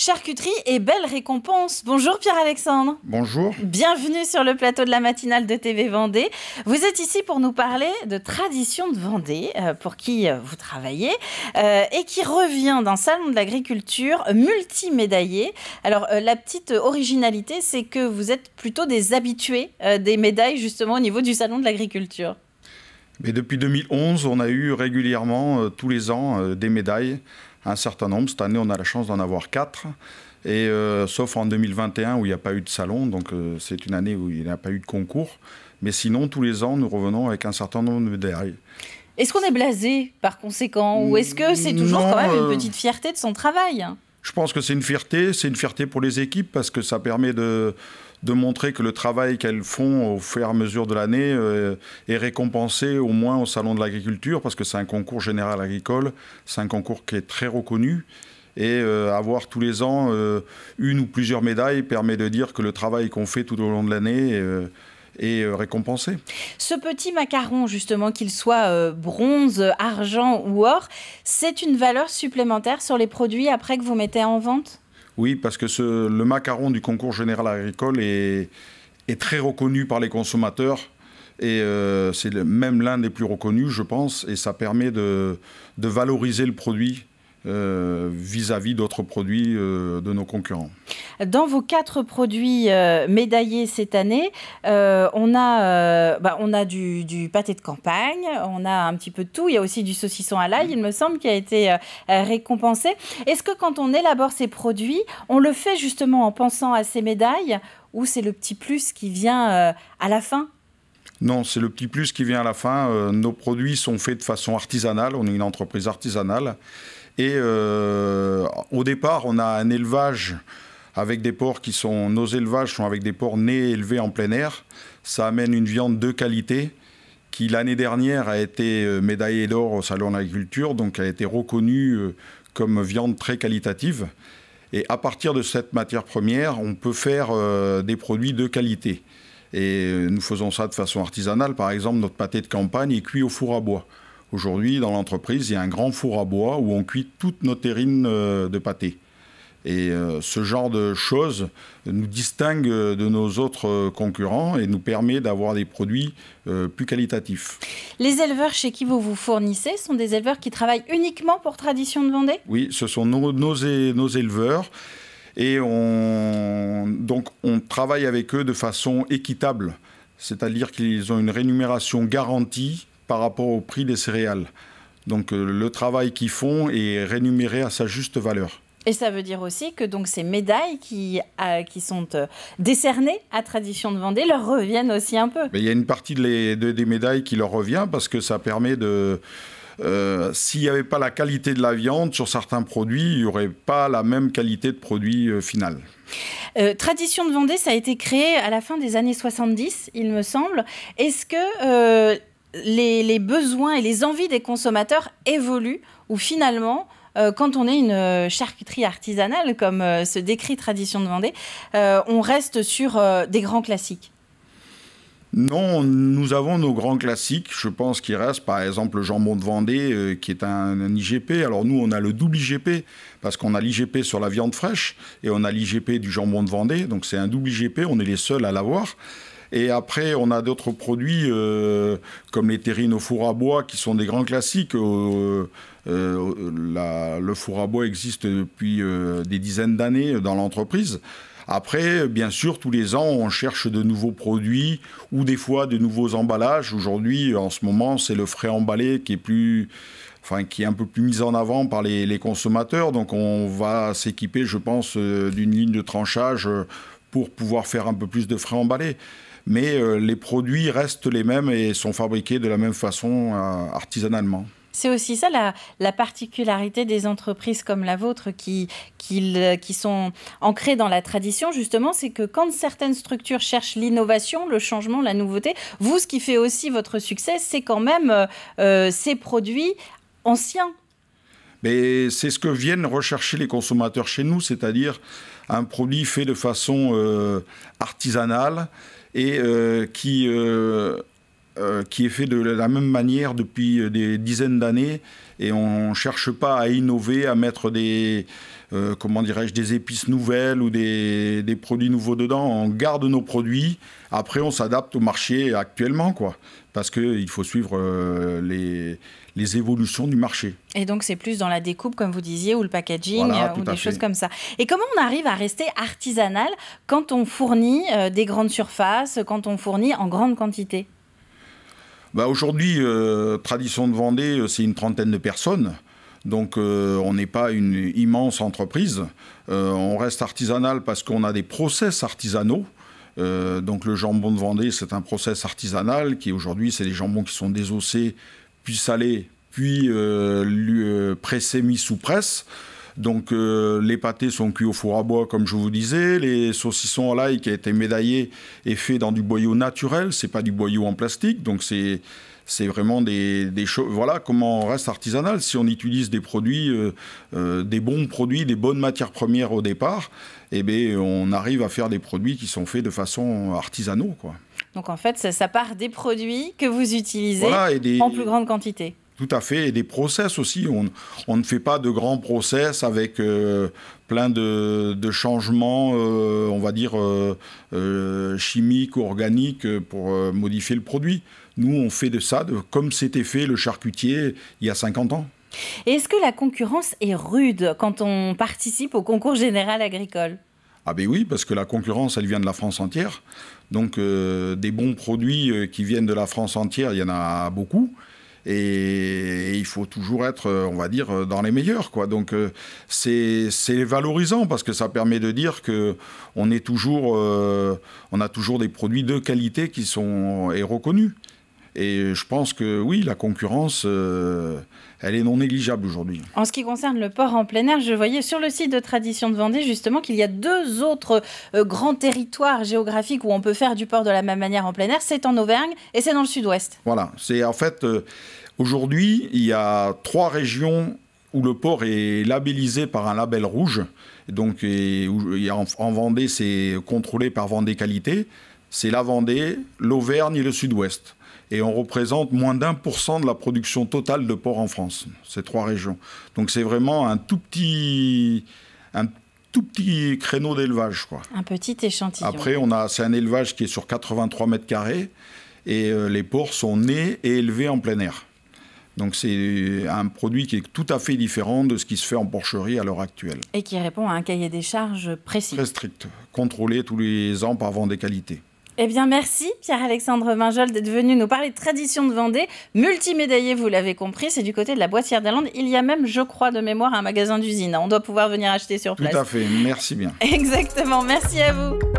Charcuterie et belle récompense. Bonjour Pierre-Alexandre. Bonjour. Bienvenue sur le plateau de la matinale de TV Vendée. Vous êtes ici pour nous parler de Tradition de Vendée, euh, pour qui euh, vous travaillez, euh, et qui revient d'un salon de l'agriculture multimédaillé. Alors la petite originalité, c'est que vous êtes plutôt des habitués des médailles justement au niveau du salon de l'agriculture. Mais depuis 2011, on a eu régulièrement, tous les ans, des médailles un certain nombre. Cette année, on a la chance d'en avoir quatre. Et euh, sauf en 2021 où il n'y a pas eu de salon, donc euh, c'est une année où il n'y a pas eu de concours. Mais sinon, tous les ans, nous revenons avec un certain nombre de Est-ce qu'on est blasé par conséquent Ou est-ce que c'est toujours quand même une euh, petite fierté de son travail Je pense que c'est une fierté. C'est une fierté pour les équipes parce que ça permet de de montrer que le travail qu'elles font au fur et à mesure de l'année euh, est récompensé au moins au Salon de l'agriculture, parce que c'est un concours général agricole, c'est un concours qui est très reconnu. Et euh, avoir tous les ans euh, une ou plusieurs médailles permet de dire que le travail qu'on fait tout au long de l'année est récompensé. Ce petit macaron, justement, qu'il soit bronze, argent ou or, c'est une valeur supplémentaire sur les produits après que vous mettez en vente oui, parce que le macaron du concours général agricole est, très reconnu par les consommateurs. Et euh, c'est même l'un des plus reconnus, je pense, et ça permet de, de valoriser le produit euh, vis-à-vis d'autres produits euh, de nos concurrents. Dans vos quatre produits euh, médaillés cette année, on a, bah, on a du, du, pâté de campagne, on a un petit peu de tout. Il y a aussi du saucisson à l'ail, il me semble, qui a été récompensé. Est-ce que quand on élabore ces produits, on le fait justement en pensant à ces médailles ou c'est le petit plus qui vient à la fin non, c'est le petit plus qui vient à la fin. nos produits sont faits de façon artisanale. On est une entreprise artisanale. Et euh, au départ, on a un élevage avec des porcs qui sont. Nos élevages sont avec des porcs nés et élevés en plein air. Ça amène une viande de qualité qui l'année dernière a été euh, médaillée d'or au Salon de l'agriculture, donc a été reconnue euh, comme viande très qualitative. Et à partir de cette matière première, on peut faire des produits de qualité. Et nous faisons ça de façon artisanale. Par exemple, notre pâté de campagne est cuit au four à bois. Aujourd'hui, dans l'entreprise, il y a un grand four à bois où on cuit toutes nos terrines euh, de pâté. Et euh, ce genre de choses nous distingue de nos autres euh, concurrents et nous permet d'avoir des produits plus qualitatifs. Les éleveurs chez qui vous vous fournissez sont des éleveurs qui travaillent uniquement pour Tradition de Vendée Oui, ce sont nos, nos éleveurs. Et on, donc on travaille avec eux de façon équitable, c'est-à-dire qu'ils ont une rémunération garantie par rapport au prix des céréales. Donc euh, le travail qu'ils font est rémunéré à sa juste valeur. Et ça veut dire aussi que donc ces médailles qui, euh, qui sont euh, décernées à Tradition de Vendée leur reviennent aussi un peu. il y a une partie de des médailles qui leur revient parce que ça permet de... S'il n'y avait pas la qualité de la viande sur certains produits, il n'y aurait pas la même qualité de produit final. Tradition de Vendée, ça a été créé à la fin des années 70, il me semble. Est-ce que les, besoins et les envies des consommateurs évoluent, ou finalement, euh, quand on est une euh, charcuterie artisanale, comme se euh, décrit Tradition de Vendée, on reste sur des grands classiques non, nous avons nos grands classiques. Je pense qu'il reste, par exemple, le jambon de Vendée, qui est un, IGP. Alors nous, on a le double IGP, parce qu'on a l'IGP sur la viande fraîche, et on a l'IGP du jambon de Vendée. Donc c'est un double IGP, on est les seuls à l'avoir. Et après, on a d'autres produits euh, comme les terrines au four à bois qui sont des grands classiques. Euh, euh, le four à bois existe depuis des dizaines d'années dans l'entreprise. Après, bien sûr, tous les ans, on cherche de nouveaux produits ou des fois de nouveaux emballages. Aujourd'hui, en ce moment, c'est le frais emballé qui est plus, enfin, qui est un peu plus mis en avant par les, les consommateurs. Donc, on va s'équiper, je pense, d'une ligne de tranchage pour pouvoir faire un peu plus de frais emballés. Mais euh, les produits restent les mêmes et sont fabriqués de la même façon euh, artisanalement. C'est aussi ça la, particularité des entreprises comme la vôtre qui, qui, sont ancrées dans la tradition, justement, c'est que quand certaines structures cherchent l'innovation, le changement, la nouveauté, vous, ce qui fait aussi votre succès, c'est quand même euh, ces produits anciens mais c'est ce que viennent rechercher les consommateurs chez nous, c'est-à-dire un produit fait de façon euh, artisanale et euh, qui euh, euh, qui est fait de la même manière depuis euh, des dizaines d'années et on ne cherche pas à innover, à mettre des, euh, comment dirais-je, des épices nouvelles ou des, produits nouveaux dedans. On garde nos produits. Après, on s'adapte au marché actuellement, quoi. Parce qu'il faut suivre les, évolutions du marché. Et donc, c'est plus dans la découpe, comme vous disiez, ou le packaging, ou des choses comme ça. Et comment on arrive à rester artisanal quand on fournit des grandes surfaces, quand on fournit en grande quantité bah, aujourd'hui, euh, Tradition de Vendée, euh, c'est une trentaine de personnes. Donc euh, on n'est pas une immense entreprise. on reste artisanal parce qu'on a des process artisanaux. donc le jambon de Vendée, c'est un process artisanal qui aujourd'hui, c'est des jambons qui sont désossés, puis salés, puis pressés, mis sous presse. Donc euh, les pâtés sont cuits au four à bois, comme je vous disais. Les saucissons à l'ail qui a été médaillé et fait dans du boyau naturel. Ce n'est pas du boyau en plastique. Donc c'est vraiment des, choses. Voilà comment on reste artisanal. Si on utilise des produits, euh, euh, des bons produits, des bonnes matières premières au départ, eh bien, on arrive à faire des produits qui sont faits de façon artisanaux. Donc en fait, ça, part des produits que vous utilisez en plus grande quantité. Tout à fait, et des process aussi. On, ne fait pas de grands process avec euh, plein de, changements, euh, on va dire, euh, euh chimiques, organiques pour modifier le produit. Nous, on fait de ça comme c'était fait le charcutier il y a 50 ans. Est-ce que la concurrence est rude quand on participe au concours général agricole ah ben oui, parce que la concurrence, elle vient de la France entière. Donc des bons produits qui viennent de la France entière, il y en a beaucoup et, il faut toujours être, euh, on va dire, euh, dans les meilleurs. Quoi. Donc euh, c'est valorisant parce que ça permet de dire que on a toujours des produits de qualité qui sont et reconnus. Et je pense que oui, la concurrence, euh, elle est non négligeable aujourd'hui. En ce qui concerne le port en plein air, je voyais sur le site de Tradition de Vendée justement qu'il y a deux autres euh, grands territoires géographiques où on peut faire du port de la même manière en plein air. C'est en Auvergne et c'est dans le sud-ouest. Voilà, c'est en fait, euh, aujourd'hui, il y a trois régions où le port est labellisé par un label rouge. Donc, en Vendée, c'est contrôlé par Vendée Qualité. C'est la Vendée, l'Auvergne et le sud-ouest et on représente moins d'un pour cent de la production totale de porcs en France, ces trois régions. Donc c'est vraiment un tout petit, un tout petit créneau d'élevage. Quoi. Un petit échantillon. Après, on a, c'est un élevage qui est sur 83 mètres carrés et euh, les porcs sont nés et élevés en plein air. Donc c'est euh, un produit qui est tout à fait différent de ce qui se fait en porcherie à l'heure actuelle. Et qui répond à un cahier des charges précis. Très strict, contrôlé tous les ans par vent des qualités. Eh bien, merci Pierre-Alexandre vinjol d'être venu nous parler de tradition de Vendée. Multimédaillé, vous l'avez compris, c'est du côté de la Boissière d'Irlande. Il y a même, je crois, de mémoire, un magasin d'usine. On doit pouvoir venir acheter sur place. Tout à fait, merci bien. Exactement, merci à vous.